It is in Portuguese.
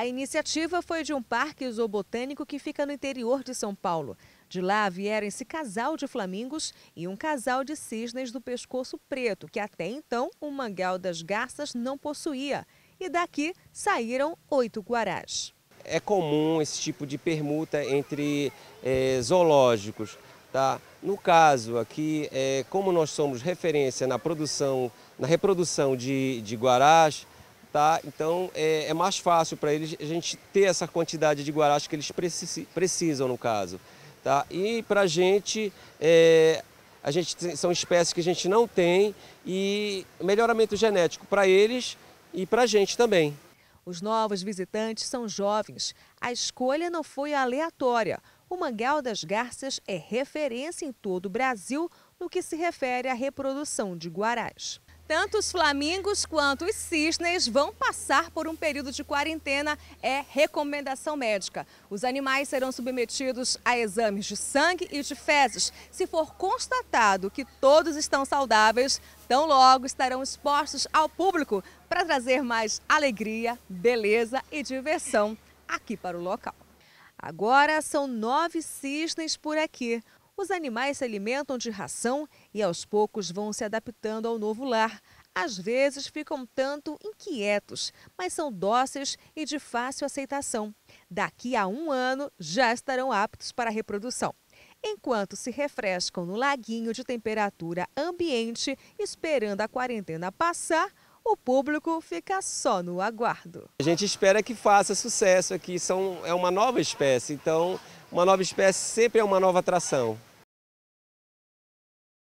A iniciativa foi de um parque zoobotânico que fica no interior de São Paulo. De lá vieram esse casal de flamingos e um casal de cisnes do pescoço preto, que até então o mangal das garças não possuía. E daqui saíram oito guarás. É comum esse tipo de permuta entre é, zoológicos. Tá? No caso aqui, é, como nós somos referência na produção, na reprodução de, de guarás, Tá? Então é, é mais fácil para eles a gente ter essa quantidade de guarache que eles precisam, no caso. Tá? E para a gente, é, a gente são espécies que a gente não tem e melhoramento genético para eles e para a gente também. Os novos visitantes são jovens. A escolha não foi aleatória. O Mangal das Garças é referência em todo o Brasil no que se refere à reprodução de guarás. Tanto os flamingos quanto os cisnes vão passar por um período de quarentena, é recomendação médica. Os animais serão submetidos a exames de sangue e de fezes. Se for constatado que todos estão saudáveis, tão logo estarão expostos ao público para trazer mais alegria, beleza e diversão aqui para o local. Agora são nove cisnes por aqui. Os animais se alimentam de ração e aos poucos vão se adaptando ao novo lar. Às vezes ficam tanto inquietos, mas são dóceis e de fácil aceitação. Daqui a um ano já estarão aptos para a reprodução. Enquanto se refrescam no laguinho de temperatura ambiente, esperando a quarentena passar, o público fica só no aguardo. A gente espera que faça sucesso aqui, são, é uma nova espécie, então uma nova espécie sempre é uma nova atração.